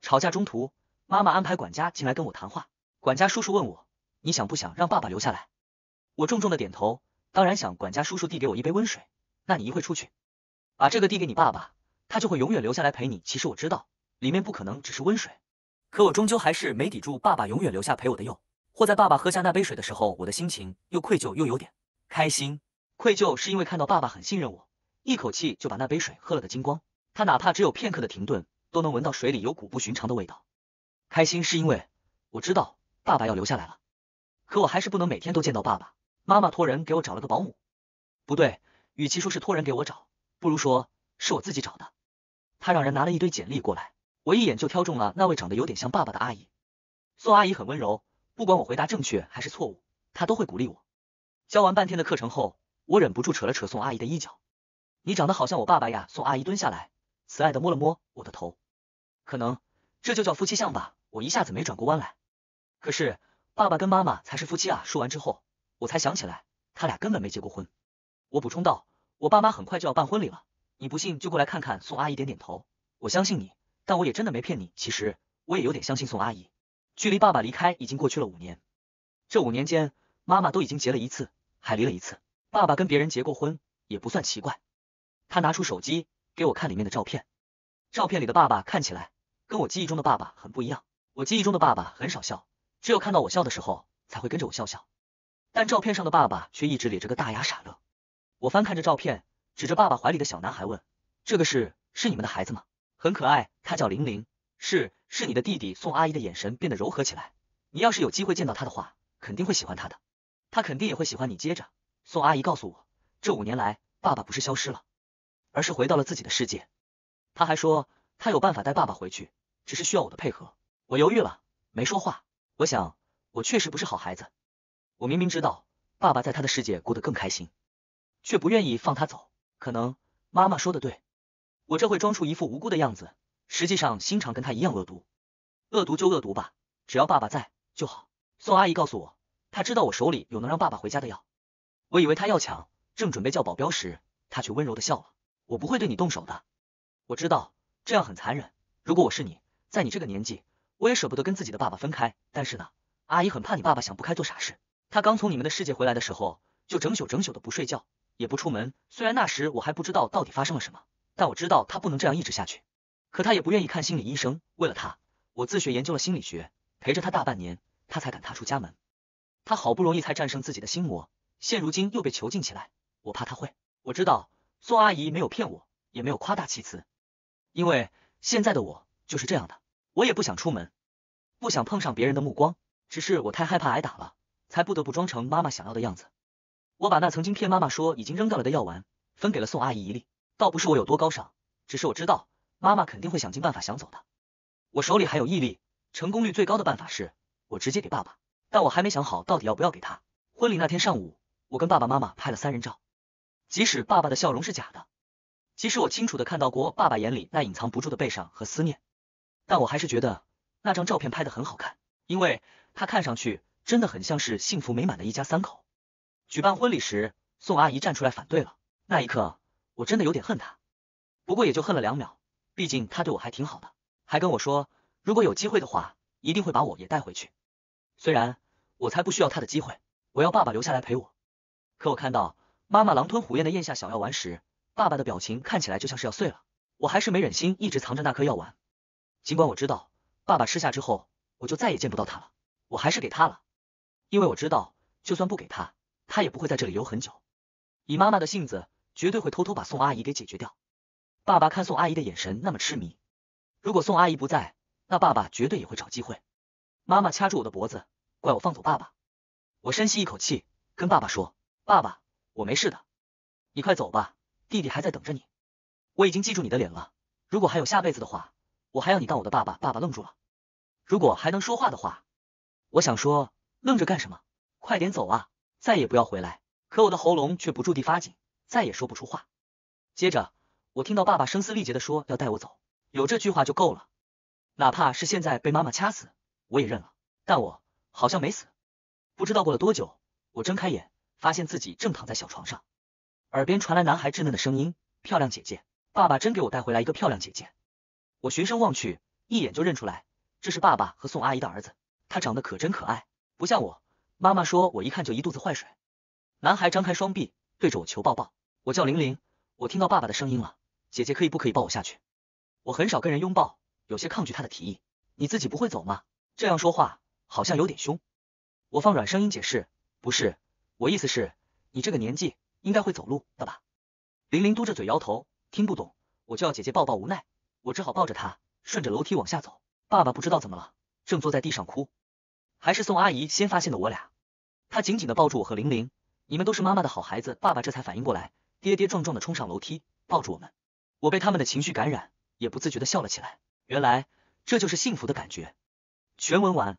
Speaker 1: 吵架中途，妈妈安排管家进来跟我谈话。管家叔叔问我：“你想不想让爸爸留下来？”我重重的点头，当然想。管家叔叔递给我一杯温水，那你一会出去，把这个递给你爸爸，他就会永远留下来陪你。其实我知道里面不可能只是温水，可我终究还是没抵住爸爸永远留下陪我的诱。或在爸爸喝下那杯水的时候，我的心情又愧疚又有点开心。愧疚是因为看到爸爸很信任我，一口气就把那杯水喝了个精光。他哪怕只有片刻的停顿。都能闻到水里有股不寻常的味道。开心是因为我知道爸爸要留下来了，可我还是不能每天都见到爸爸妈妈。托人给我找了个保姆，不对，与其说是托人给我找，不如说是我自己找的。他让人拿了一堆简历过来，我一眼就挑中了那位长得有点像爸爸的阿姨。宋阿姨很温柔，不管我回答正确还是错误，她都会鼓励我。教完半天的课程后，我忍不住扯了扯宋阿姨的衣角。你长得好像我爸爸呀！宋阿姨蹲下来，慈爱的摸了摸我的头。可能这就叫夫妻相吧，我一下子没转过弯来。可是爸爸跟妈妈才是夫妻啊！说完之后，我才想起来，他俩根本没结过婚。我补充道：“我爸妈很快就要办婚礼了，你不信就过来看看。”宋阿姨点点头，我相信你，但我也真的没骗你。其实我也有点相信宋阿姨。距离爸爸离开已经过去了五年，这五年间，妈妈都已经结了一次，还离了一次。爸爸跟别人结过婚，也不算奇怪。他拿出手机给我看里面的照片，照片里的爸爸看起来。跟我记忆中的爸爸很不一样。我记忆中的爸爸很少笑，只有看到我笑的时候才会跟着我笑笑。但照片上的爸爸却一直咧着个大牙傻乐。我翻看着照片，指着爸爸怀里的小男孩问：“这个是是你们的孩子吗？”很可爱，他叫玲玲，是是你的弟弟。宋阿姨的眼神变得柔和起来。你要是有机会见到他的话，肯定会喜欢他的。他肯定也会喜欢你。接着，宋阿姨告诉我，这五年来，爸爸不是消失了，而是回到了自己的世界。他还说。他有办法带爸爸回去，只是需要我的配合。我犹豫了，没说话。我想，我确实不是好孩子。我明明知道爸爸在他的世界过得更开心，却不愿意放他走。可能妈妈说的对，我这会装出一副无辜的样子，实际上心肠跟他一样恶毒。恶毒就恶毒吧，只要爸爸在就好。宋阿姨告诉我，她知道我手里有能让爸爸回家的药。我以为她要抢，正准备叫保镖时，她却温柔的笑了。我不会对你动手的，我知道。这样很残忍。如果我是你，在你这个年纪，我也舍不得跟自己的爸爸分开。但是呢，阿姨很怕你爸爸想不开做傻事。他刚从你们的世界回来的时候，就整宿整宿的不睡觉，也不出门。虽然那时我还不知道到底发生了什么，但我知道他不能这样一直下去。可他也不愿意看心理医生。为了他，我自学研究了心理学，陪着他大半年，他才敢踏出家门。他好不容易才战胜自己的心魔，现如今又被囚禁起来，我怕他会。我知道宋阿姨没有骗我，也没有夸大其词。因为现在的我就是这样的，我也不想出门，不想碰上别人的目光，只是我太害怕挨打了，才不得不装成妈妈想要的样子。我把那曾经骗妈妈说已经扔掉了的药丸分给了宋阿姨一粒，倒不是我有多高尚，只是我知道妈妈肯定会想尽办法想走的。我手里还有毅力，成功率最高的办法是我直接给爸爸，但我还没想好到底要不要给他。婚礼那天上午，我跟爸爸妈妈拍了三人照，即使爸爸的笑容是假的。即使我清楚的看到过爸爸眼里那隐藏不住的悲伤和思念，但我还是觉得那张照片拍的很好看，因为他看上去真的很像是幸福美满的一家三口。举办婚礼时，宋阿姨站出来反对了，那一刻我真的有点恨他，不过也就恨了两秒，毕竟他对我还挺好的，还跟我说如果有机会的话，一定会把我也带回去。虽然我才不需要他的机会，我要爸爸留下来陪我。可我看到妈妈狼吞虎咽的咽下小药丸时，爸爸的表情看起来就像是要碎了，我还是没忍心一直藏着那颗药丸。尽管我知道爸爸吃下之后，我就再也见不到他了，我还是给他了。因为我知道，就算不给他，他也不会在这里留很久。以妈妈的性子，绝对会偷偷把宋阿姨给解决掉。爸爸看宋阿姨的眼神那么痴迷，如果宋阿姨不在，那爸爸绝对也会找机会。妈妈掐住我的脖子，怪我放走爸爸。我深吸一口气，跟爸爸说：“爸爸，我没事的，你快走吧。”弟弟还在等着你，我已经记住你的脸了。如果还有下辈子的话，我还要你当我的爸爸。爸爸愣住了，如果还能说话的话，我想说，愣着干什么？快点走啊，再也不要回来。可我的喉咙却不住地发紧，再也说不出话。接着，我听到爸爸声嘶力竭地说要带我走，有这句话就够了，哪怕是现在被妈妈掐死，我也认了。但我好像没死。不知道过了多久，我睁开眼，发现自己正躺在小床上。耳边传来男孩稚嫩的声音：“漂亮姐姐，爸爸真给我带回来一个漂亮姐姐。”我循声望去，一眼就认出来，这是爸爸和宋阿姨的儿子。他长得可真可爱，不像我。妈妈说我一看就一肚子坏水。男孩张开双臂，对着我求抱抱。我叫玲玲，我听到爸爸的声音了，姐姐可以不可以抱我下去？我很少跟人拥抱，有些抗拒他的提议。你自己不会走吗？这样说话好像有点凶。我放软声音解释，不是，我意思是，你这个年纪。应该会走路的吧？玲玲嘟着嘴摇头，听不懂，我就要姐姐抱抱，无奈，我只好抱着她，顺着楼梯往下走。爸爸不知道怎么了，正坐在地上哭。还是宋阿姨先发现的我俩，她紧紧的抱住我和玲玲，你们都是妈妈的好孩子。爸爸这才反应过来，跌跌撞撞的冲上楼梯，抱住我们。我被他们的情绪感染，也不自觉的笑了起来。原来这就是幸福的感觉。全文完。